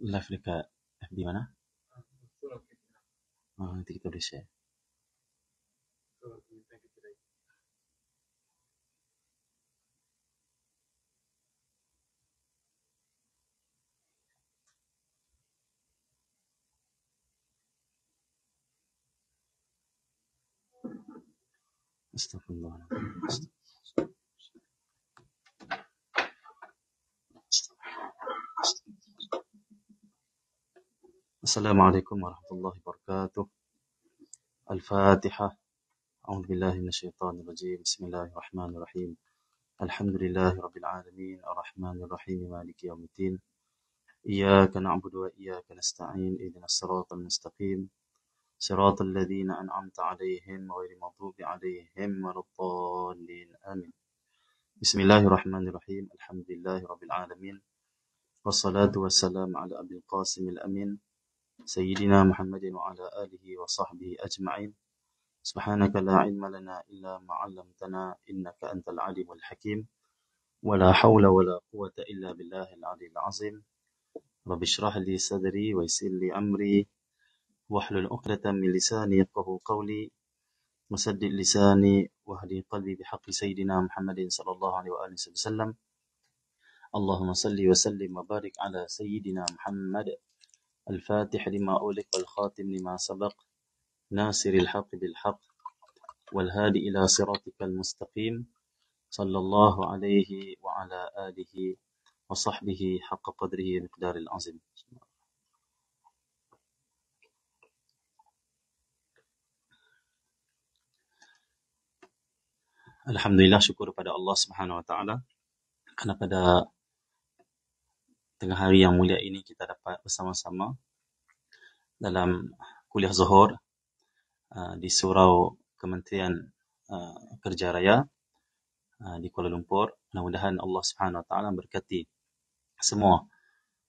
l'Africa L'Afrika di mana? Oh, nanti kita udah share. Astagfirullahaladzim. السلام عليكم ورحمة الله وبركاته الفاتحة أعوذ بالله من الشيطان الرجيم بسم الله الرحمن الرحيم الحمد لله رب العالمين الرحمن الرحيم مالك يوم الدين إياك نعبد وإياك نستعين إذن الصراط المستقيم صراط الذين أنعمت عليهم غير المغضوب عليهم ولا الضالين آمين بسم الله الرحمن الرحيم الحمد لله رب العالمين والصلاة والسلام على أبي القاسم الأمين سيدنا محمد وعلى آله وصحبه أجمعين سبحانك لا علم لنا إلا ما علمتنا إنك أنت العليم الحكيم ولا حول ولا قوة إلا بالله العلي العظيم رب اشرح لي صدري ويسر لي أمري واحلل عقدة من لساني يفقه قولي وسدد لساني واهدي قلبي بحق سيدنا محمد صلى الله عليه وآله وسلم اللهم صل وسلم وبارك على سيدنا محمد الفاتح لما أولك والخاتم لما سبق ناصر الحق بالحق والهادي إلى صراطك المستقيم صلى الله عليه وعلى آله وصحبه حق قدره مقدار العظيم Alhamdulillah syukur pada Allah Subhanahu wa taala karena pada tengah hari yang mulia ini kita dapat bersama-sama dalam kuliah zuhur uh, di surau Kementerian uh, Kerja Raya uh, di Kuala Lumpur. Mudah-mudahan Allah Subhanahu Wa Taala berkati semua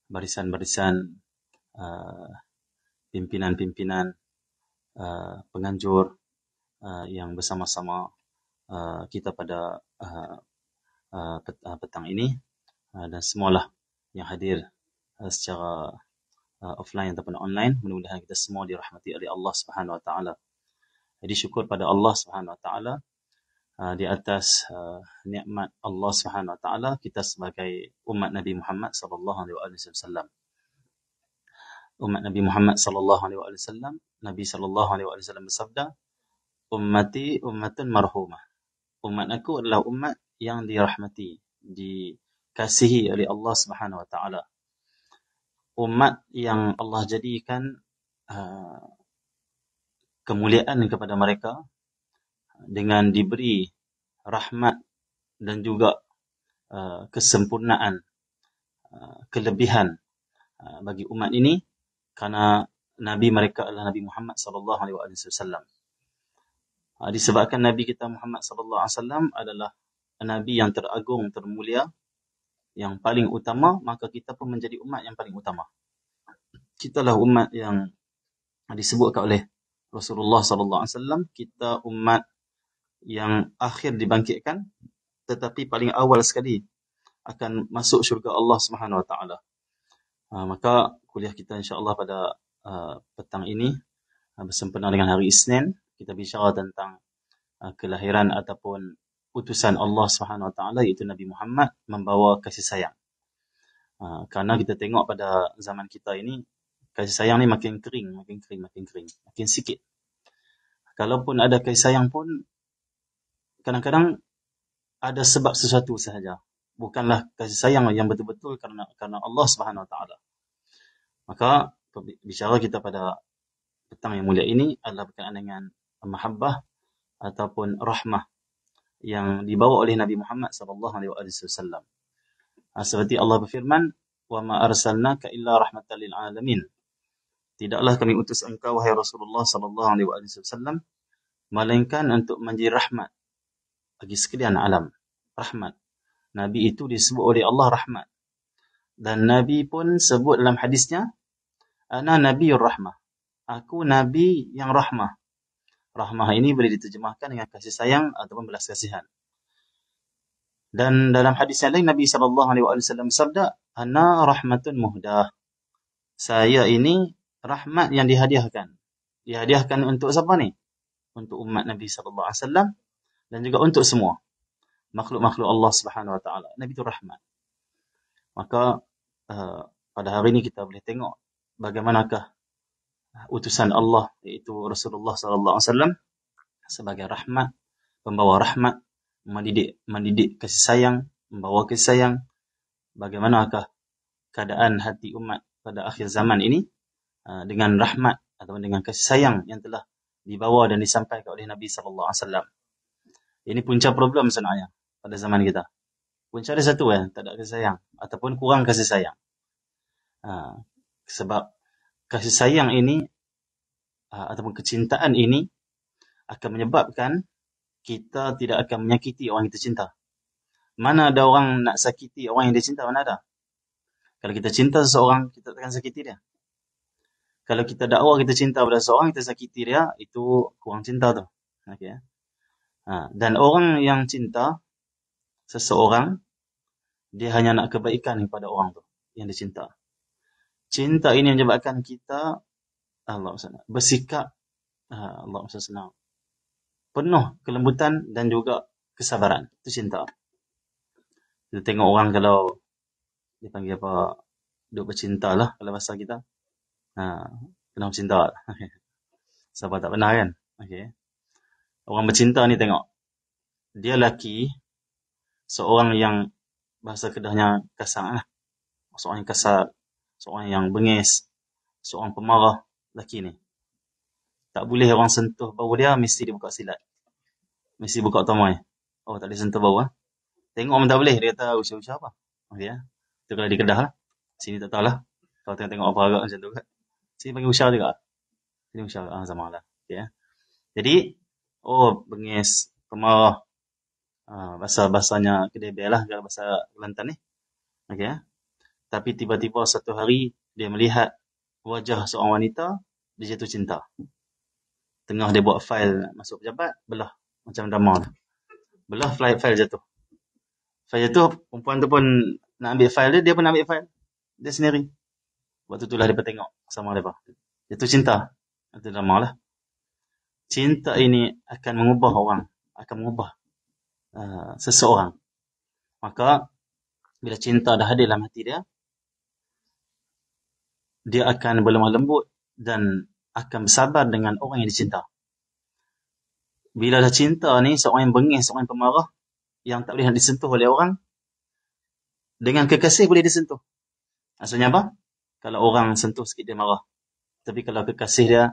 barisan-barisan pimpinan-pimpinan uh, penganjur yang bersama-sama kita pada petang ini dan semualah yang hadir eh, secara eh, offline ataupun online mudah-mudahan kita semua dirahmati oleh Allah Subhanahu wa taala. Jadi syukur pada Allah Subhanahu wa taala eh, di atas nikmat Allah Subhanahu wa taala kita sebagai umat Nabi Muhammad sallallahu alaihi wasallam. Umat Nabi Muhammad sallallahu alaihi wasallam, Nabi sallallahu alaihi wasallam bersabda, ummati ummatun marhumah. Umat aku adalah umat yang dirahmati, di dikasihi oleh Allah Subhanahu wa taala. Umat yang Allah jadikan uh, kemuliaan kepada mereka dengan diberi rahmat dan juga uh, kesempurnaan uh, kelebihan uh, bagi umat ini kerana nabi mereka adalah Nabi Muhammad sallallahu alaihi wasallam. Uh, disebabkan Nabi kita Muhammad saw adalah nabi yang teragung termulia yang paling utama, maka kita pun menjadi umat yang paling utama. Kitalah umat yang disebutkan oleh Rasulullah sallallahu alaihi wasallam, kita umat yang akhir dibangkitkan tetapi paling awal sekali akan masuk syurga Allah Subhanahu wa taala. Ah, maka kuliah kita insya-Allah pada uh, petang ini uh, bersempena dengan hari Isnin kita bicara tentang uh, kelahiran ataupun utusan Allah Subhanahu Wa Taala iaitu Nabi Muhammad membawa kasih sayang. Uh, kerana kita tengok pada zaman kita ini kasih sayang ni makin kering, makin kering, makin kering, makin sikit. Kalaupun ada kasih sayang pun kadang-kadang ada sebab sesuatu sahaja. Bukanlah kasih sayang yang betul-betul kerana kerana Allah Subhanahu Wa Taala. Maka bicara kita pada petang yang mulia ini adalah berkenaan dengan mahabbah ataupun rahmah yang dibawa oleh Nabi Muhammad Sallallahu SAW. Ah, seperti Allah berfirman, "Wa ma arsalnaka illa rahmatan lil alamin." Tidaklah kami utus engkau wahai Rasulullah sallallahu alaihi wasallam melainkan untuk menjadi rahmat bagi sekalian alam. Rahmat. Nabi itu disebut oleh Allah rahmat. Dan Nabi pun sebut dalam hadisnya, "Ana nabiyur rahmah." Aku nabi yang rahmah rahmah ini boleh diterjemahkan dengan kasih sayang ataupun belas kasihan. Dan dalam hadis yang lain Nabi sallallahu alaihi wasallam sabda, "Ana rahmatun muhdah." Saya ini rahmat yang dihadiahkan. Dihadiahkan untuk siapa ni? Untuk umat Nabi sallallahu alaihi wasallam dan juga untuk semua makhluk-makhluk Allah Subhanahu wa taala. Nabi itu rahmat. Maka uh, pada hari ini kita boleh tengok bagaimanakah utusan Allah iaitu Rasulullah sallallahu alaihi wasallam sebagai rahmat pembawa rahmat mendidik mendidik kasih sayang membawa kasih sayang bagaimanakah keadaan hati umat pada akhir zaman ini ah, dengan rahmat atau dengan kasih sayang yang telah dibawa dan disampaikan oleh Nabi sallallahu alaihi wasallam ini punca problem sebenarnya pada zaman kita punca ada satu kan eh? tak ada kasih sayang ataupun kurang kasih sayang ah, sebab kasih sayang ini uh, ataupun kecintaan ini akan menyebabkan kita tidak akan menyakiti orang yang kita cinta. Mana ada orang nak sakiti orang yang dia cinta? Mana ada? Kalau kita cinta seseorang, kita takkan sakiti dia. Kalau kita dakwa kita cinta pada seseorang, kita sakiti dia, itu kurang cinta tu. Okay. Ya. Ha. Dan orang yang cinta seseorang, dia hanya nak kebaikan kepada orang tu yang dia cinta. Ha cinta ini yang jebakan kita Allah SWT, bersikap ah, Allah SWT, penuh kelembutan dan juga kesabaran. Itu cinta. Kita tengok orang kalau dia panggil apa, duduk bercinta lah kalau bahasa kita. Ha, penuh cinta lah. Sabar tak pernah kan? Okay. Orang bercinta ni tengok. Dia laki seorang yang bahasa kedahnya kasar lah. Seorang yang kasar, seorang yang bengis, seorang pemarah lelaki ni. Tak boleh orang sentuh bau dia, mesti dia buka silat. Mesti buka tamai. Oh, tak boleh sentuh bau ha? Tengok orang tak boleh, dia kata usia-usia apa. Okay, ha? Ah. Itu kalau di Kedah lah. Sini tak tahulah. Kalau tengok, tengok apa agak macam tu. Kan. Sini panggil usia juga. Sini usia ah, sama lah. ya. Ah. Jadi, oh bengis, pemarah. Ah, bahasa-bahasanya kedai lah, bahasa Kelantan ni. Okay, ha? Tapi tiba-tiba satu hari dia melihat wajah seorang wanita, dia jatuh cinta. Tengah dia buat fail masuk pejabat, belah macam drama tu. Belah file fail jatuh. file jatuh, perempuan tu pun nak ambil file dia, dia pun nak ambil file Dia sendiri. Waktu tu lah dia tengok sama dia. Jatuh cinta. Itu drama lah. Cinta ini akan mengubah orang. Akan mengubah uh, seseorang. Maka, bila cinta dah hadir dalam hati dia, dia akan berlemah lembut dan akan bersabar dengan orang yang dicinta. Bila dah cinta ni, seorang yang bengis, seorang yang pemarah, yang tak boleh disentuh oleh orang, dengan kekasih boleh disentuh. Maksudnya apa? Kalau orang sentuh sikit dia marah. Tapi kalau kekasih dia,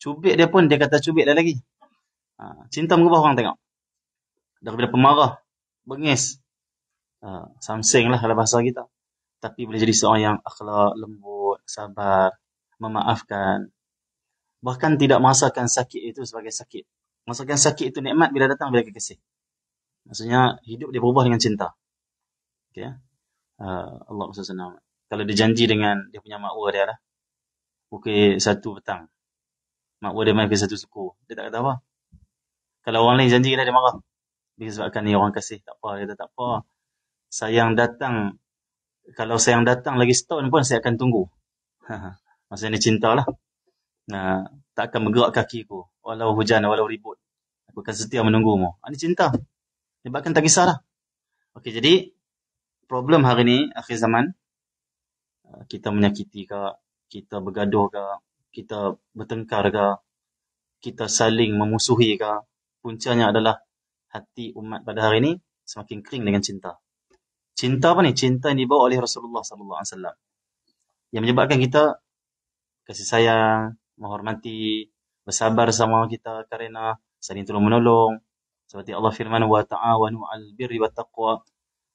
cubik dia pun, dia kata cubik dia lagi. Ha, cinta mengubah orang tengok. Daripada pemarah, bengis, uh, ha, samseng lah kalau bahasa kita. Tapi boleh jadi seorang yang akhlak, lembut, sabar, memaafkan. Bahkan tidak masakan sakit itu sebagai sakit. Masakan sakit itu nikmat bila datang bila kekasih. Maksudnya hidup dia berubah dengan cinta. Okay. Uh, ya. ah, Allah SWT. Kalau dia janji dengan dia punya makwa dia lah. Pukul satu petang. Makwa dia main ke satu suku. Dia tak kata apa. Kalau orang lain janji dia, dia marah. Dia sebabkan ni orang kasih. Tak apa. Dia kata tak apa. Sayang datang. Kalau sayang datang lagi setahun pun saya akan tunggu. Ha, ha. Maksudnya cinta lah. Nah, takkan bergerak kaki ku. Walau hujan, walau ribut. Aku akan setia menunggumu. Ini ha, cinta. Sebabkan tak kisah lah. Okey, jadi problem hari ni, akhir zaman. Uh, kita menyakiti ke, kita bergaduh ke, kita bertengkar ke, kita saling memusuhi ke. Puncanya adalah hati umat pada hari ni semakin kering dengan cinta. Cinta apa ni? Cinta yang dibawa oleh Rasulullah sallallahu alaihi wasallam yang menyebabkan kita kasih sayang, menghormati, bersabar sama kita kerana saling tolong menolong. Seperti Allah firman wa ta'awanu al birri wat taqwa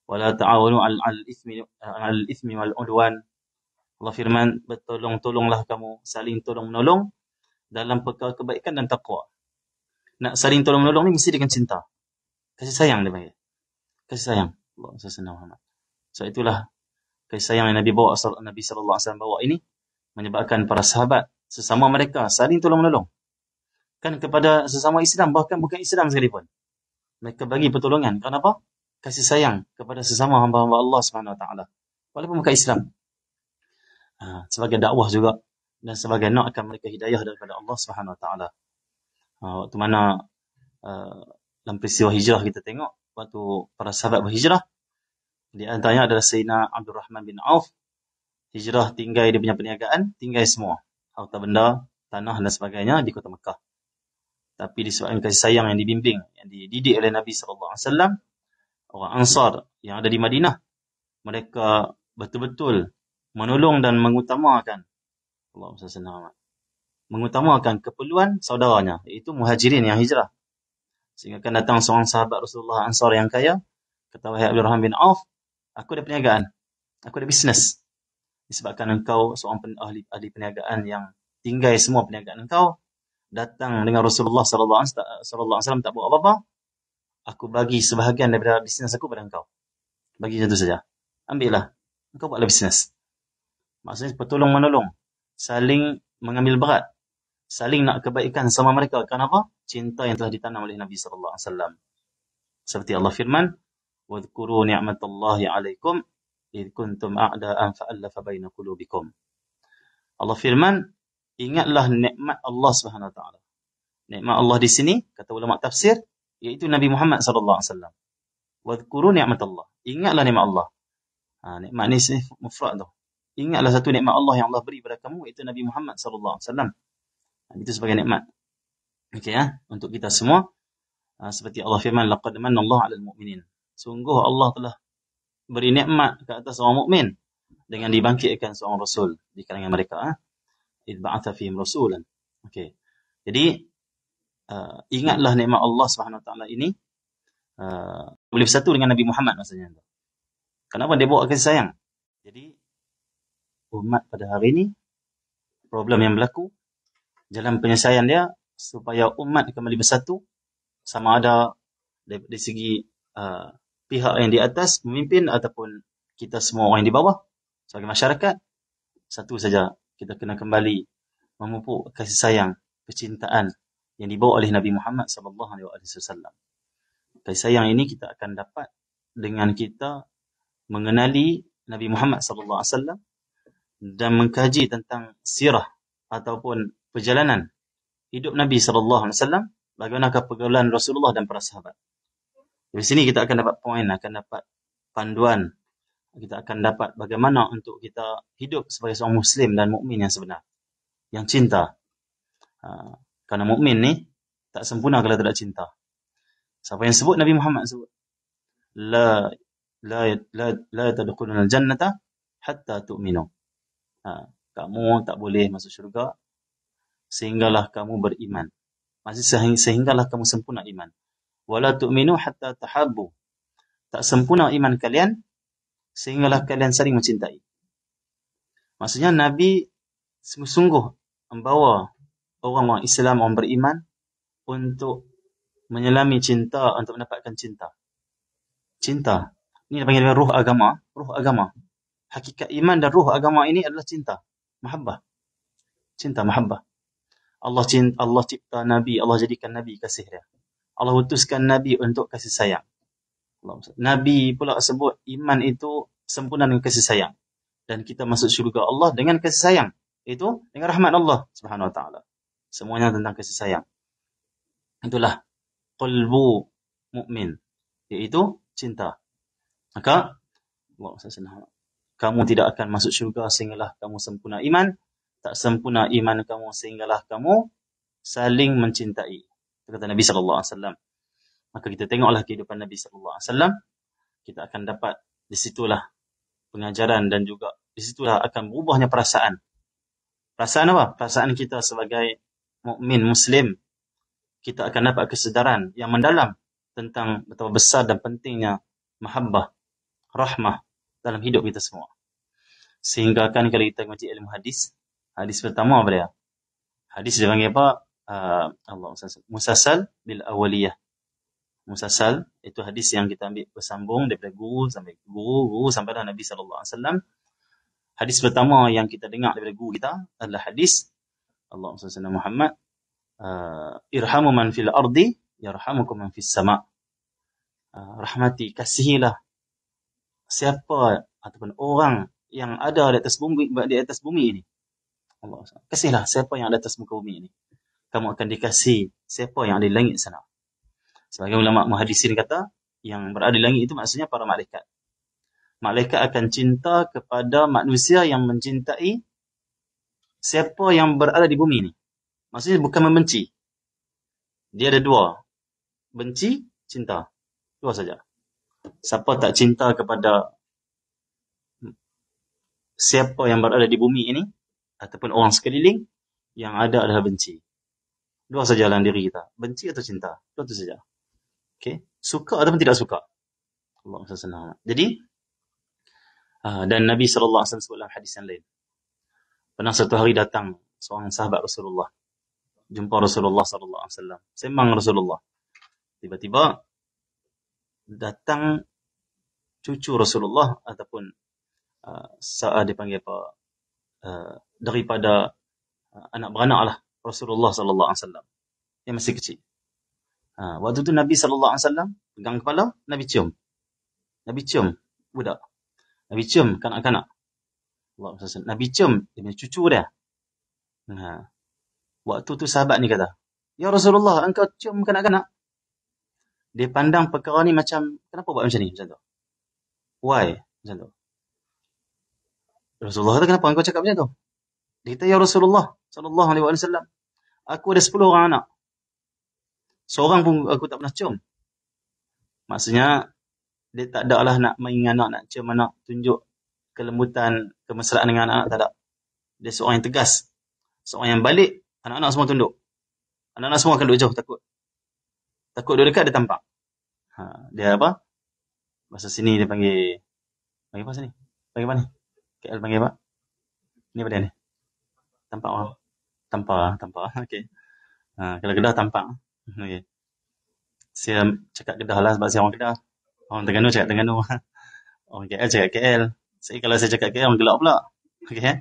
wa la ta'awanu al ismi al ithmi wal udwan. Allah firman bertolong-tolonglah kamu saling tolong menolong dalam perkara kebaikan dan takwa. Nak saling tolong menolong ni mesti dengan cinta. Kasih sayang dia panggil. Kasih sayang. Allah sesenang Muhammad. So itulah kasih sayang yang Nabi bawa Nabi sallallahu alaihi wasallam bawa ini menyebabkan para sahabat sesama mereka saling tolong-menolong. Kan kepada sesama Islam bahkan bukan Islam sekalipun. Mereka bagi pertolongan kerana apa? Kasih sayang kepada sesama hamba-hamba Allah Subhanahu taala. Walaupun bukan Islam. Ha, sebagai dakwah juga dan sebagai nak akan mereka hidayah daripada Allah Subhanahu taala. Ha, waktu mana uh, dalam peristiwa hijrah kita tengok waktu para sahabat berhijrah di antaranya adalah Sayyidina Abdul Rahman bin Auf Hijrah tinggal dia punya perniagaan Tinggal semua Harta benda, tanah dan sebagainya di kota Mekah Tapi di disebabkan kasih sayang yang dibimbing Yang dididik oleh Nabi SAW Orang Ansar yang ada di Madinah Mereka betul-betul Menolong dan mengutamakan Allah SWT Mengutamakan keperluan saudaranya Iaitu muhajirin yang hijrah Sehingga kan datang seorang sahabat Rasulullah Ansar yang kaya Ketawahi Abdul Rahman bin Auf aku ada perniagaan aku ada bisnes disebabkan engkau seorang pen, ahli, ahli perniagaan yang tinggai semua perniagaan engkau datang dengan Rasulullah sallallahu alaihi wasallam tak buat apa-apa aku bagi sebahagian daripada bisnes aku pada engkau bagi satu saja ambillah engkau buatlah bisnes maksudnya petolong menolong saling mengambil berat saling nak kebaikan sama mereka Kenapa? cinta yang telah ditanam oleh Nabi sallallahu alaihi wasallam seperti Allah firman wadhkuru ni'matallahi 'alaikum id kuntum a'da'an fa'alafa baina qulubikum. Allah firman, ingatlah nikmat Allah Subhanahu wa ta'ala. Nikmat Allah di sini kata ulama tafsir iaitu Nabi Muhammad sallallahu alaihi wasallam. Wadhkuru ni'matallah. Ingatlah nikmat Allah. Ha nikmat ni mufrad tu. Ingatlah satu nikmat Allah yang Allah beri kepada kamu iaitu Nabi Muhammad sallallahu alaihi wasallam. Ha, itu sebagai nikmat. Okey ya, untuk kita semua. Ha, seperti Allah firman laqad manallahu 'alal mu'minin sungguh Allah telah beri nikmat ke atas orang mukmin dengan dibangkitkan seorang rasul di kalangan mereka ah ha? idba'atha fihim rasulan okey jadi uh, ingatlah nikmat Allah Subhanahu Wa Taala ini uh, boleh bersatu dengan Nabi Muhammad maksudnya kenapa dia bawa kasih sayang jadi umat pada hari ini problem yang berlaku jalan penyelesaian dia supaya umat kembali bersatu sama ada dari, dari segi uh, pihak yang di atas pemimpin ataupun kita semua orang yang di bawah sebagai masyarakat satu saja kita kena kembali memupuk kasih sayang kecintaan yang dibawa oleh Nabi Muhammad sallallahu alaihi wasallam. kasih sayang ini kita akan dapat dengan kita mengenali Nabi Muhammad sallallahu alaihi wasallam dan mengkaji tentang sirah ataupun perjalanan hidup Nabi sallallahu alaihi wasallam bagaimana pergaulan Rasulullah dan para sahabat. Di sini kita akan dapat poin, akan dapat panduan. Kita akan dapat bagaimana untuk kita hidup sebagai seorang Muslim dan mukmin yang sebenar. Yang cinta. Ha, kerana mukmin ni tak sempurna kalau tidak cinta. Siapa yang sebut Nabi Muhammad sebut. La la la la tadkhulun al-jannata hatta tu'minu. Ha, kamu tak boleh masuk syurga sehinggalah kamu beriman. masih sehinggalah kamu sempurna iman wala tu'minu hatta tahabbu tak sempurna iman kalian sehinggalah kalian saling mencintai maksudnya nabi sungguh-sungguh membawa orang-orang Islam orang beriman untuk menyelami cinta untuk mendapatkan cinta cinta ini dipanggil dengan ruh agama ruh agama hakikat iman dan ruh agama ini adalah cinta mahabbah cinta mahabbah Allah cinta Allah cipta nabi Allah jadikan nabi kasih dia Allah utuskan Nabi untuk kasih sayang. Nabi pula sebut iman itu sempurna dengan kasih sayang. Dan kita masuk syurga Allah dengan kasih sayang. Itu dengan rahmat Allah subhanahu wa ta'ala. Semuanya tentang kasih sayang. Itulah qalbu mukmin Iaitu cinta. Maka, Allah SWT. Kamu tidak akan masuk syurga sehinggalah kamu sempurna iman. Tak sempurna iman kamu sehinggalah kamu saling mencintai kata Nabi sallallahu alaihi wasallam. Maka kita tengoklah kehidupan Nabi sallallahu alaihi wasallam, kita akan dapat di situlah pengajaran dan juga di situlah akan berubahnya perasaan. Perasaan apa? Perasaan kita sebagai mukmin muslim kita akan dapat kesedaran yang mendalam tentang betapa besar dan pentingnya mahabbah, rahmah dalam hidup kita semua. Sehingga kan kalau kita mengaji ilmu hadis, hadis pertama apa dia? Hadis dia panggil apa? Ah, Allah musasal bil awaliyah musasal itu hadis yang kita ambil bersambung daripada guru sampai guru, guru sampai dah Nabi sallallahu alaihi wasallam hadis pertama yang kita dengar daripada guru kita adalah hadis Allah musasal Muhammad uh, irhamu man fil ardi yarhamukum man fis sama uh, rahmati kasihilah siapa ataupun orang yang ada di atas bumi di atas bumi ini Allah kasihilah siapa yang ada atas muka bumi ini kamu akan dikasih siapa yang ada di langit sana. Sebagai ulama muhadisin kata, yang berada di langit itu maksudnya para malaikat. Malaikat akan cinta kepada manusia yang mencintai siapa yang berada di bumi ini. Maksudnya bukan membenci. Dia ada dua. Benci, cinta. Dua saja. Siapa tak cinta kepada siapa yang berada di bumi ini ataupun orang sekeliling yang ada adalah benci. Dua saja dalam diri kita. Benci atau cinta. Dua itu saja. Okay. Suka ataupun tidak suka. Allah SWT. Jadi, uh, dan Nabi SAW sebut dalam hadis yang lain. Pernah satu hari datang seorang sahabat Rasulullah. Jumpa Rasulullah SAW. Semang Rasulullah. Tiba-tiba, datang cucu Rasulullah ataupun uh, saat dipanggil apa uh, daripada uh, anak beranak lah Rasulullah sallallahu alaihi wasallam. Dia masih kecil. Ha, waktu tu Nabi sallallahu alaihi wasallam pegang kepala, Nabi cium. Nabi cium budak. Nabi cium kanak-kanak. Allah SWT. Nabi cium dia cucu dia. Ha. Waktu tu sahabat ni kata, "Ya Rasulullah, engkau cium kanak-kanak?" Dia pandang perkara ni macam kenapa buat macam ni macam tu? Why? Macam tu. Rasulullah kata kenapa engkau cakap macam tu? Dia kata, Ya Rasulullah SAW, aku ada 10 orang anak. Seorang pun aku tak pernah cium. Maksudnya, dia tak ada lah nak main anak, nak cium anak, tunjuk kelembutan, kemesraan dengan anak, anak tak ada. Dia seorang yang tegas. Seorang yang balik, anak-anak semua tunduk. Anak-anak semua akan duduk jauh, takut. Takut dia dekat, dia tampak. Ha, dia apa? Bahasa sini dia panggil... Panggil apa sini? Panggil apa ni? KL panggil apa? Ini apa dia ni? tampak orang tampak lah, tampak okey ha kalau kedah tampak okey saya cakap kedah lah sebab saya orang kedah orang terengganu cakap terengganu orang KL cakap KL saya kalau saya cakap KL orang gelak pula okey eh.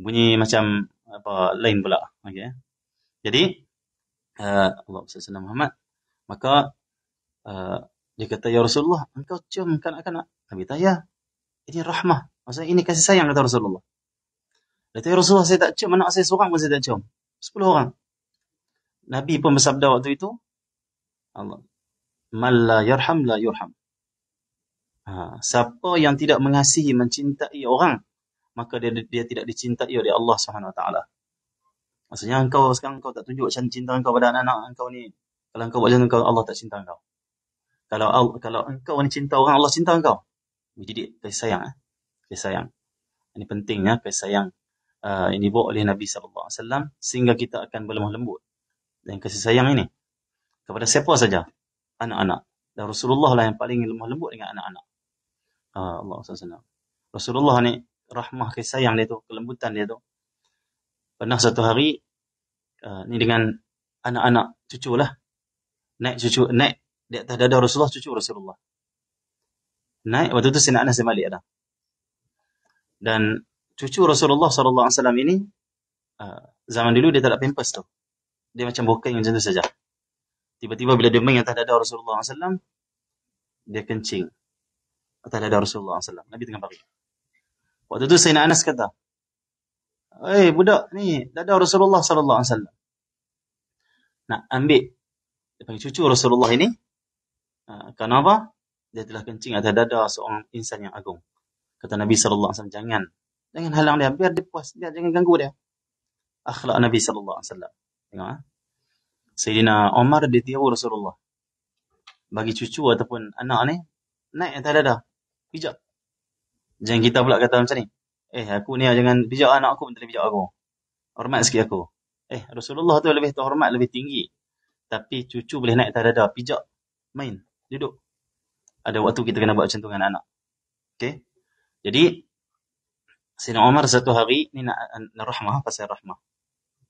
bunyi macam apa lain pula okey eh. jadi uh, Allah Subhanahu Muhammad maka uh, dia kata ya Rasulullah engkau cium kanak-kanak Nabi tanya ini rahmah maksudnya ini kasih sayang kata Rasulullah Kata Rasulullah saya tak cium anak saya seorang pun saya tak cium. Sepuluh orang. Nabi pun bersabda waktu itu Allah malla yurham la yurham. Ha, siapa yang tidak mengasihi mencintai orang maka dia dia tidak dicintai oleh Allah Swt. taala. Maksudnya engkau sekarang engkau tak tunjuk macam cinta engkau pada anak-anak engkau ni. Kalau engkau buat macam engkau Allah tak cinta engkau. Kalau kalau engkau ni cinta orang Allah cinta engkau. Jadi kasih sayang eh. Kasih sayang. Ini pentingnya kasih sayang uh, yang dibawa oleh Nabi sallallahu alaihi sehingga kita akan berlemah lembut dan kasih sayang ini kepada siapa saja anak-anak dan Rasulullah lah yang paling lemah lembut dengan anak-anak uh, Allah SWT Rasulullah ni rahmah kasih sayang dia tu kelembutan dia tu pernah satu hari uh, ni dengan anak-anak cucu lah naik cucu naik di atas dada Rasulullah cucu Rasulullah naik waktu tu si anak si Malik ada dan cucu Rasulullah sallallahu alaihi wasallam ini ah, zaman dulu dia tak ada pampers tu. Dia macam bokeh yang tu saja. Tiba-tiba bila dia mengingat tak ada Rasulullah sallallahu dia kencing. Tak ada Rasulullah SAW. Nabi tengah pergi. Waktu tu Sayyidina Anas kata, Eh hey, budak ni, tak ada Rasulullah SAW. Nak ambil, dia cucu Rasulullah ini, ah, kerana kenapa? Dia telah kencing atas dada seorang insan yang agung. Kata Nabi SAW, jangan Jangan halang dia, biar dia puas, biar jangan ganggu dia. Akhlak Nabi sallallahu alaihi wasallam. Tengok ah. Sayyidina Umar dia tiru Rasulullah. Bagi cucu ataupun anak ni naik atas dada. Pijak. Jangan kita pula kata macam ni. Eh, aku ni jangan pijak anak aku, jangan pijak aku. Hormat sikit aku. Eh, Rasulullah tu lebih terhormat, lebih tinggi. Tapi cucu boleh naik atas dada, pijak, main, duduk. Ada waktu kita kena buat macam tu dengan anak. Okay. Jadi, Sayyidina Umar satu hari ni nak, rahmah pasal rahmah.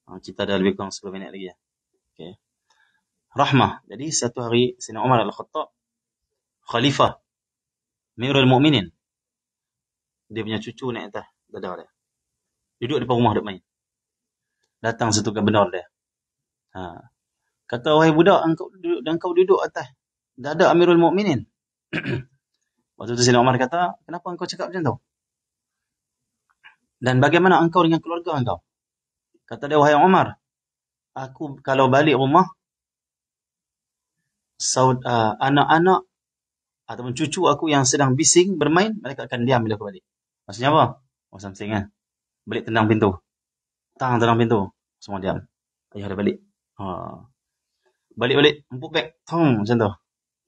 Ha, kita dah lebih kurang 10 minit lagi ya. Okay. Rahmah. Jadi satu hari Sayyidina Umar Al-Khattab khalifah Mirul Mukminin. Dia punya cucu naik atas dada dia. Duduk depan rumah dia main. Datang satu benar dia. Ha. Kata wahai budak engkau duduk dan kau duduk atas dada Amirul Mukminin. Waktu tu Sayyidina Umar kata, kenapa engkau cakap macam tu? dan bagaimana engkau dengan keluarga engkau? Kata dia, wahai Umar, aku kalau balik rumah, saud, ah, anak-anak ataupun cucu aku yang sedang bising bermain, mereka akan diam bila aku balik. Maksudnya apa? Oh, something kan? Balik tendang pintu. Tang tendang pintu. Semua diam. Ayah dah balik. Ha. Balik-balik. Empuk back. Tung. Macam tu.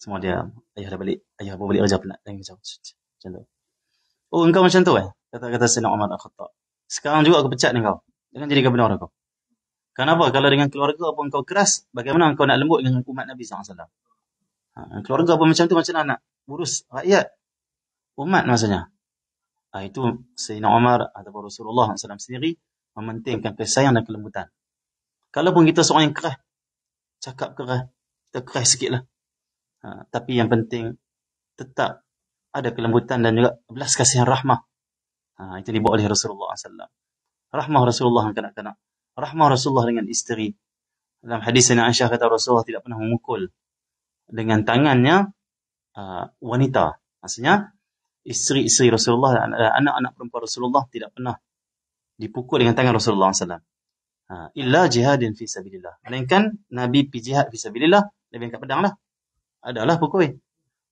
Semua diam. Ayah dah balik. Ayah pun balik kerja pun, Dan kerja. pun, tu. Oh engkau macam tu eh? Kata-kata Sayyidina Umar Al-Khattab. Sekarang juga aku pecat dengan kau. Jangan jadi benar kau. Kenapa? Kalau dengan keluarga apa kau keras, bagaimana kau nak lembut dengan umat Nabi SAW? Ha, keluarga apa macam tu macam mana nak urus rakyat? Umat maksudnya. Ha, itu Sayyidina Umar atau Rasulullah SAW sendiri mementingkan kesayang dan kelembutan. pun kita seorang yang keras, cakap keras, kita keras sikit lah. Ha, tapi yang penting tetap ada kelembutan dan juga belas kasihan rahmah. Ha, itu dibawa oleh Rasulullah SAW. Rahmah Rasulullah kanak-kanak. Rahmah Rasulullah dengan isteri. Dalam hadis yang Aisyah kata Rasulullah tidak pernah memukul dengan tangannya uh, wanita. Maksudnya, isteri-isteri Rasulullah dan eh, anak-anak perempuan Rasulullah tidak pernah dipukul dengan tangan Rasulullah SAW. Ha, illa jihadin fi sabilillah. Melainkan Nabi pi jihad fi sabilillah, Lebih angkat pedang lah. Adalah pukul.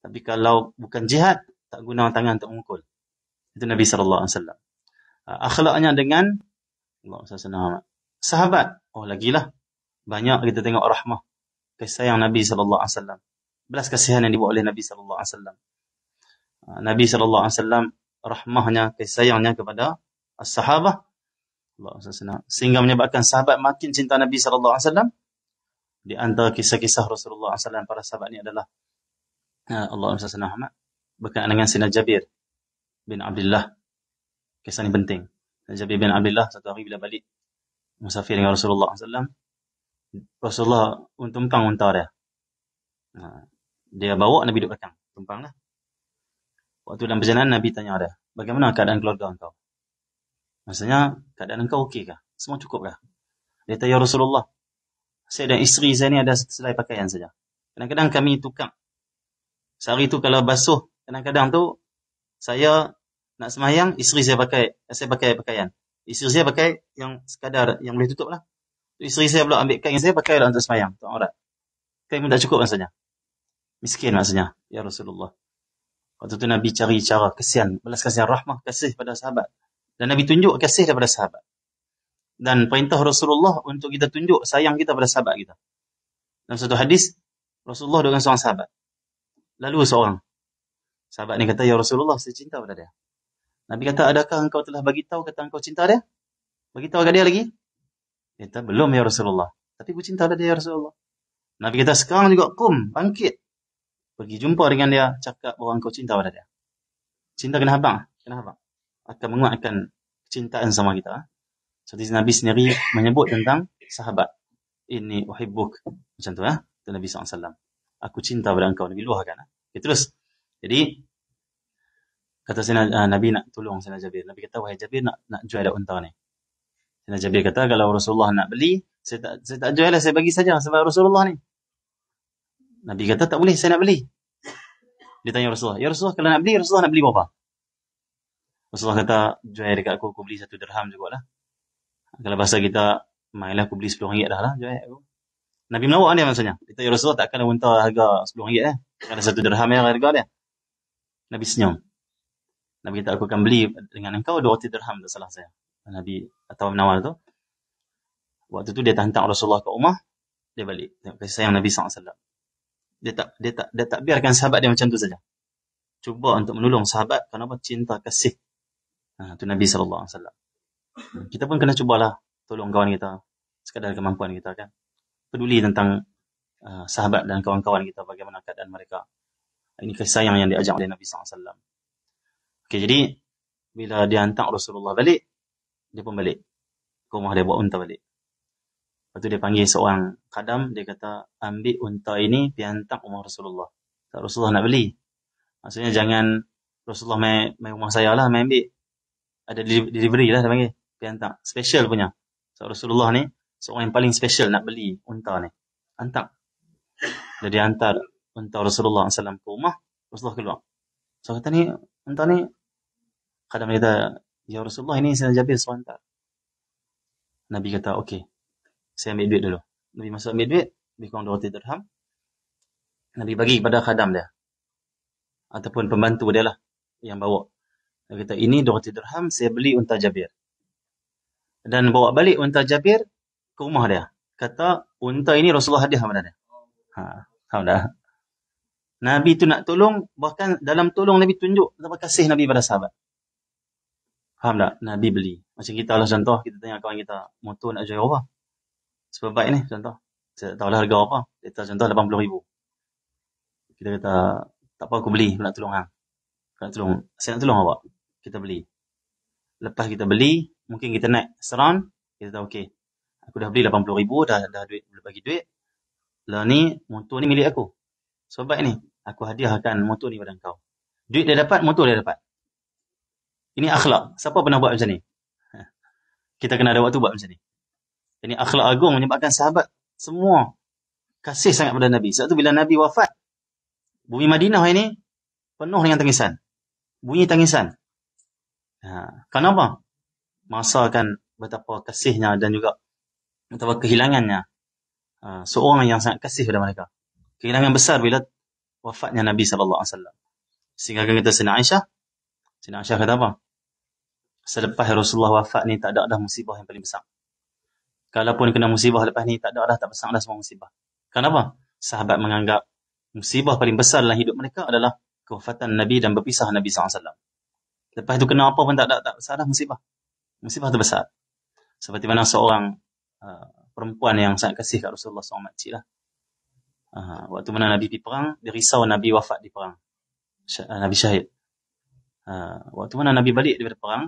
Tapi kalau bukan jihad, tak guna tangan untuk mengukul. Itu Nabi sallallahu alaihi wasallam. Ha, akhlaknya dengan Allah Subhanahu wa Sahabat, oh lagi lah banyak kita tengok rahmah kasih sayang Nabi sallallahu alaihi wasallam. Belas kasihan yang dibuat oleh Nabi sallallahu alaihi wasallam. Ha, Nabi sallallahu alaihi wasallam rahmahnya kasih sayangnya kepada Sahabat Allah Subhanahu sehingga menyebabkan sahabat makin cinta Nabi sallallahu alaihi wasallam. Di antara kisah-kisah Rasulullah sallallahu para sahabat ini adalah Ah, Allah SWT berkenaan dengan Sina Jabir bin Abdullah. Kisah ini penting. Jabir bin Abdullah satu hari bila balik musafir dengan Rasulullah Sallam. Rasulullah tumpang unta dia. Ah, dia bawa Nabi duduk belakang. Tumpang lah. Waktu dalam perjalanan Nabi tanya dia. Bagaimana keadaan keluarga engkau? Maksudnya keadaan engkau okeykah? Semua cukupkah? Dia tanya Rasulullah. Saya dan isteri saya ni ada selai pakaian saja. Kadang-kadang kami tukang Sehari tu kalau basuh kadang-kadang tu saya nak semayang, isteri saya pakai, saya pakai pakaian. Isteri saya pakai yang sekadar yang boleh tutup lah. Isteri saya pula ambil kain saya pakai lah untuk semayang. Tuan Aurat. Kain pun tak cukup maksudnya. Miskin maksudnya. Ya Rasulullah. Waktu tu Nabi cari cara kesian, belas kasihan, rahmah, kasih pada sahabat. Dan Nabi tunjuk kasih daripada sahabat. Dan perintah Rasulullah untuk kita tunjuk sayang kita pada sahabat kita. Dalam satu hadis, Rasulullah dengan seorang sahabat lalu seorang sahabat ni kata ya Rasulullah saya cinta pada dia Nabi kata adakah engkau telah bagi tahu kata engkau cinta dia bagi tahu kepada dia lagi dia kata belum ya Rasulullah tapi aku cinta pada dia ya Rasulullah Nabi kata sekarang juga kum bangkit pergi jumpa dengan dia cakap bahawa engkau cinta pada dia cinta kena habang kena habang akan menguatkan cintaan sama kita jadi so, Nabi sendiri menyebut tentang sahabat ini uhibbuk macam tu ya eh? Nabi SAW alaihi aku cinta pada engkau Nabi luahkan eh. okay, terus jadi kata Sina, uh, ah, Nabi nak tolong Sina Jabir Nabi kata wahai Jabir nak nak jual ada unta ni Sina Jabir kata kalau Rasulullah nak beli saya tak saya tak jual lah saya bagi saja sebab Rasulullah ni Nabi kata tak boleh saya nak beli dia tanya Rasulullah ya Rasulullah kalau nak beli Rasulullah nak beli berapa Rasulullah kata jual dekat aku aku beli satu dirham jugalah kalau bahasa kita mainlah aku beli 10 ringgit dah lah jual aku Nabi menawak dia maksudnya. Kita ya Rasulullah takkan unta harga rm ringgit. eh. Kan satu dirham yang harga dia. Nabi senyum. Nabi kata aku akan beli dengan engkau 200 dirham tak salah saya. Nabi atau menawar tu. Waktu tu dia tak hantar Rasulullah ke rumah, dia balik. Tengok kasih sayang Nabi SAW. Dia tak dia tak dia tak biarkan sahabat dia macam tu saja. Cuba untuk menolong sahabat kenapa cinta kasih. Ha tu Nabi SAW. Kita pun kena cubalah tolong kawan kita sekadar kemampuan kita kan peduli tentang uh, sahabat dan kawan-kawan kita bagaimana keadaan mereka. Ini kasih sayang yang diajak oleh Nabi SAW. Okay, jadi bila dia hantar Rasulullah balik, dia pun balik. Kumah dia buat unta balik. Lepas tu dia panggil seorang kadam, dia kata ambil unta ini pergi hantar rumah Rasulullah. Tak Rasulullah nak beli. Maksudnya jangan Rasulullah main, main rumah saya lah, main ambil. Ada delivery lah dia panggil. Pergi hantar. Special punya. So, Rasulullah ni seorang yang paling special nak beli unta ni. Hantar. Jadi hantar unta Rasulullah SAW ke rumah, Rasulullah keluar. So kata ni, unta ni, kadang kata, Ya Rasulullah ini saya jabil seorang hantar. Nabi kata, okey, saya ambil duit dulu. Nabi masuk ambil duit, lebih kurang 200 dirham. Nabi bagi kepada khadam dia. Ataupun pembantu dia lah yang bawa. Dia kata, ini 200 dirham, saya beli unta jabir. Dan bawa balik unta jabir, ke rumah dia. Kata, unta ini Rasulullah hadiah kepada dia. Ha, faham dah? Nabi tu nak tolong, bahkan dalam tolong Nabi tunjuk apa kasih Nabi pada sahabat. Faham tak? Nabi beli. Macam kita lah contoh, kita tanya kawan kita, motor nak jual apa? Sebab baik ni, contoh. Saya tak tahu lah harga apa. Kita contoh RM80,000. Kita kata, tak apa aku beli, aku nak tolong hang. Aku nak tolong, saya nak tolong awak. Kita beli. Lepas kita beli, mungkin kita naik seran, kita tahu okey, aku dah beli 80 ribu dah dah duit boleh bagi duit lah ni motor ni milik aku sebab ni aku hadiahkan motor ni pada kau duit dia dapat motor dia dapat ini akhlak siapa pernah buat macam ni ha. kita kena ada waktu buat macam ni ini akhlak agung menyebabkan sahabat semua kasih sangat pada Nabi sebab tu bila Nabi wafat bumi Madinah ini penuh dengan tangisan bunyi tangisan ha. kenapa masakan betapa kasihnya dan juga atau kehilangannya uh, seorang yang sangat kasih kepada mereka. Kehilangan besar bila wafatnya Nabi sallallahu alaihi wasallam. Sehingga kan kita Sina Aisyah. Sina Aisyah kata apa? Selepas Rasulullah wafat ni tak ada dah musibah yang paling besar. Kalaupun kena musibah lepas ni tak ada dah tak besar dah semua musibah. Kenapa? Sahabat menganggap musibah paling besar dalam hidup mereka adalah kewafatan Nabi dan berpisah Nabi SAW. Lepas itu kena apa pun tak ada tak besar dah musibah. Musibah terbesar. Seperti mana seorang Ha, perempuan yang sangat kasih kat Rasulullah seorang makcik Uh, waktu mana Nabi pergi perang, dia risau Nabi wafat di perang. Eh, Nabi syahid. Uh, waktu mana Nabi balik daripada perang,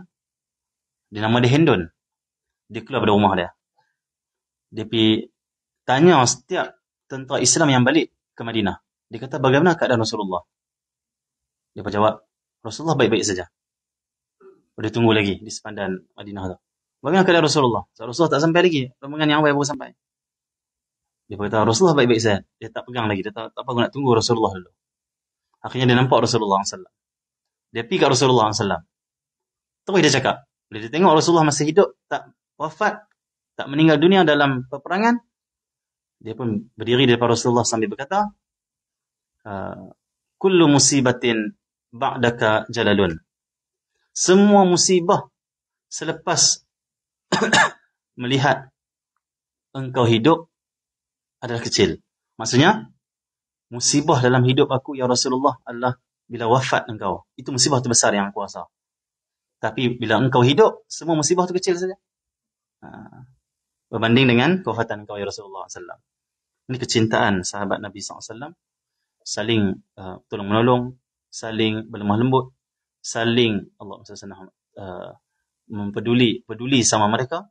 dia nama dia Hendon. Dia keluar pada rumah dia. Dia pergi tanya setiap tentera Islam yang balik ke Madinah. Dia kata bagaimana keadaan Rasulullah? Dia berjawab, Rasulullah baik-baik saja. Dia tunggu lagi di sepandan Madinah tu. Bagaimana keadaan Rasulullah? Rasulullah tak sampai lagi. Pemangan yang awal baru sampai. Dia berkata, Rasulullah baik-baik saja. Dia tak pegang lagi. Dia tak, tak apa, aku nak tunggu Rasulullah dulu. Akhirnya dia nampak Rasulullah SAW. Dia pergi ke Rasulullah SAW. Terus dia cakap. Bila dia tengok Rasulullah masih hidup, tak wafat, tak meninggal dunia dalam peperangan, dia pun berdiri di depan Rasulullah sambil berkata, ah, Kullu musibatin ba'daka jalalun. Semua musibah selepas melihat engkau hidup adalah kecil. Maksudnya, musibah dalam hidup aku, Ya Rasulullah, adalah bila wafat engkau. Itu musibah terbesar yang aku rasa. Tapi bila engkau hidup, semua musibah tu kecil saja. Ha. Berbanding dengan kewafatan engkau, Ya Rasulullah SAW. Ini kecintaan sahabat Nabi SAW. Saling uh, tolong-menolong, saling berlemah lembut, saling Allah SWT. Uh, mempeduli peduli sama mereka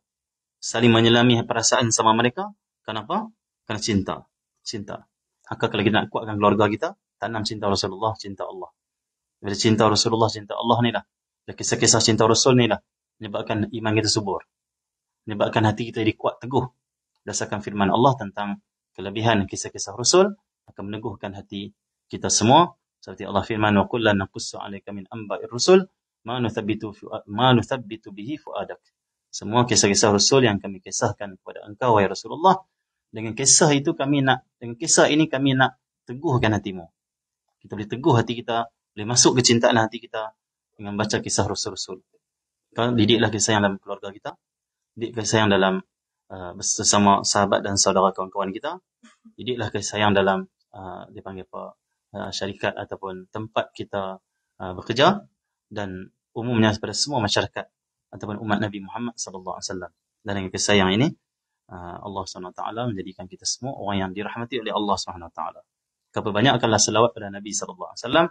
saling menyelami perasaan sama mereka kenapa Karena cinta cinta maka kalau kita nak kuatkan keluarga kita tanam cinta Rasulullah cinta Allah bila cinta Rasulullah cinta Allah ni lah kisah-kisah cinta Rasul ni lah menyebabkan iman kita subur menyebabkan hati kita jadi kuat teguh berdasarkan firman Allah tentang kelebihan kisah-kisah Rasul akan meneguhkan hati kita semua seperti Allah firman وَقُلْ kullana عَلَيْكَ مِنْ min anba'ir ma nuthabbitu bihi fuadak. Semua kisah-kisah Rasul yang kami kisahkan kepada engkau, wahai Rasulullah. Dengan kisah itu kami nak, dengan kisah ini kami nak teguhkan hatimu. Kita boleh teguh hati kita, boleh masuk ke kecintaan hati kita dengan baca kisah Rasul-Rasul. Kau didiklah kisah yang dalam keluarga kita. Didik kisah yang dalam uh, bersama sahabat dan saudara kawan-kawan kita. Didiklah kisah yang dalam uh, dipanggil apa, uh, syarikat ataupun tempat kita uh, bekerja dan umumnya kepada semua masyarakat ataupun umat Nabi Muhammad sallallahu alaihi wasallam. Dan yang kesayang ini uh, Allah Subhanahu taala menjadikan kita semua orang yang dirahmati oleh Allah Subhanahu taala. Kepada banyakkanlah selawat pada Nabi sallallahu alaihi wasallam.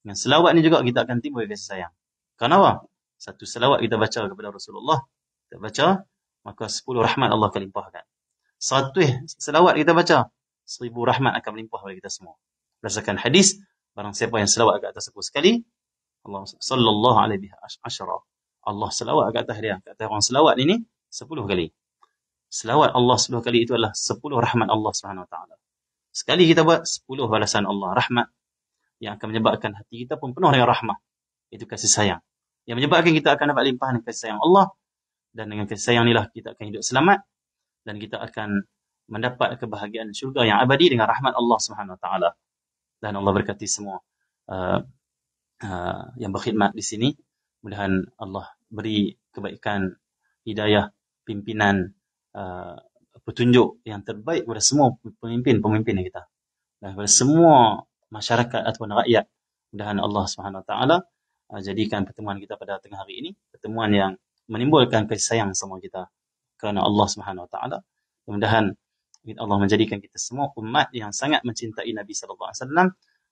Dengan selawat ini juga kita akan timbul kasih sayang. Kenapa? Satu selawat kita baca kepada Rasulullah, kita baca maka 10 rahmat Allah akan limpahkan. Satu eh, selawat kita baca, 1000 rahmat akan melimpah bagi kita semua. Berdasarkan hadis, barang siapa yang selawat ke atas aku sekali, Allah sallallahu alaihi biha asyara. Allah selawat kat atas dia. Kat atas orang selawat ni ni 10 kali. Selawat Allah 10 kali itu adalah 10 rahmat Allah Subhanahu wa taala. Sekali kita buat 10 balasan Allah rahmat yang akan menyebabkan hati kita pun penuh dengan rahmat. Itu kasih sayang. Yang menyebabkan kita akan dapat limpahan kasih sayang Allah dan dengan kasih sayang inilah kita akan hidup selamat dan kita akan mendapat kebahagiaan syurga yang abadi dengan rahmat Allah Subhanahu wa taala. Dan Allah berkati semua. Uh, Ah, yang berkhidmat di sini. Mudah-mudahan Allah beri kebaikan, hidayah, pimpinan, uh, petunjuk yang terbaik kepada semua pemimpin-pemimpin kita. Dan kepada semua masyarakat ataupun rakyat. Mudah-mudahan Allah SWT uh, ah, jadikan pertemuan kita pada tengah hari ini. Pertemuan yang menimbulkan kasih sayang semua kita kerana Allah swt. Wa Mudah-mudahan Allah menjadikan kita semua umat yang sangat mencintai Nabi Sallallahu Alaihi Wasallam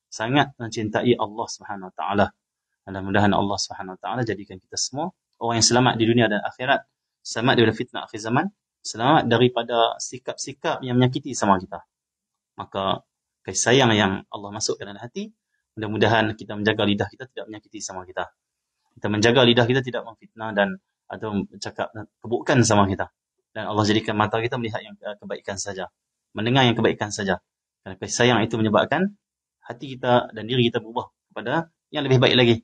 sangat mencintai Allah Subhanahu Wa Taala. Mudah-mudahan Allah Subhanahu Wa Taala jadikan kita semua orang yang selamat di dunia dan akhirat, selamat daripada fitnah akhir zaman, selamat daripada sikap-sikap yang menyakiti sama kita. Maka kasih sayang yang Allah masukkan dalam hati, mudah-mudahan kita menjaga lidah kita tidak menyakiti sama kita. Kita menjaga lidah kita tidak memfitnah dan atau cakap kebukan sama kita. Dan Allah jadikan mata kita melihat yang eh, kebaikan saja. Mendengar yang kebaikan saja. Kerana kasih sayang itu menyebabkan hati kita dan diri kita berubah kepada yang lebih baik lagi.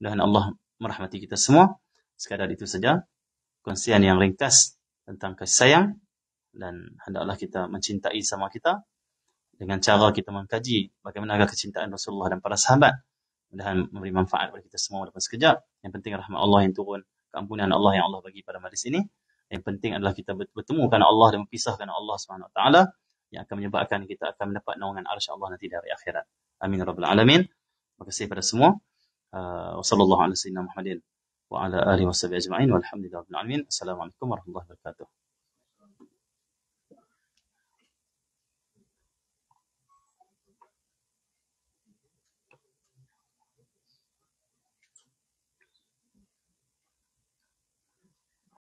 mudah Allah merahmati kita semua. Sekadar itu saja Konsian yang ringkas tentang kasih sayang dan hendaklah kita mencintai sama kita dengan cara kita mengkaji bagaimana agar kecintaan Rasulullah dan para sahabat mudah memberi manfaat kepada kita semua walaupun sekejap. Yang penting rahmat Allah yang turun, keampunan Allah yang Allah bagi pada malam ini. Yang penting adalah kita bertemu kerana Allah dan berpisah kerana Allah SWT yang akan menyebabkan kita akan mendapat naungan arsy Allah nanti dari akhirat. امين رب العالمين makasih pada semua uh, wasallallahu ala sayyidina Muhammadin wa ala alihi wasallam ajma'in walhamdulillahi rabbil alamin assalamualaikum warahmatullahi wabarakatuh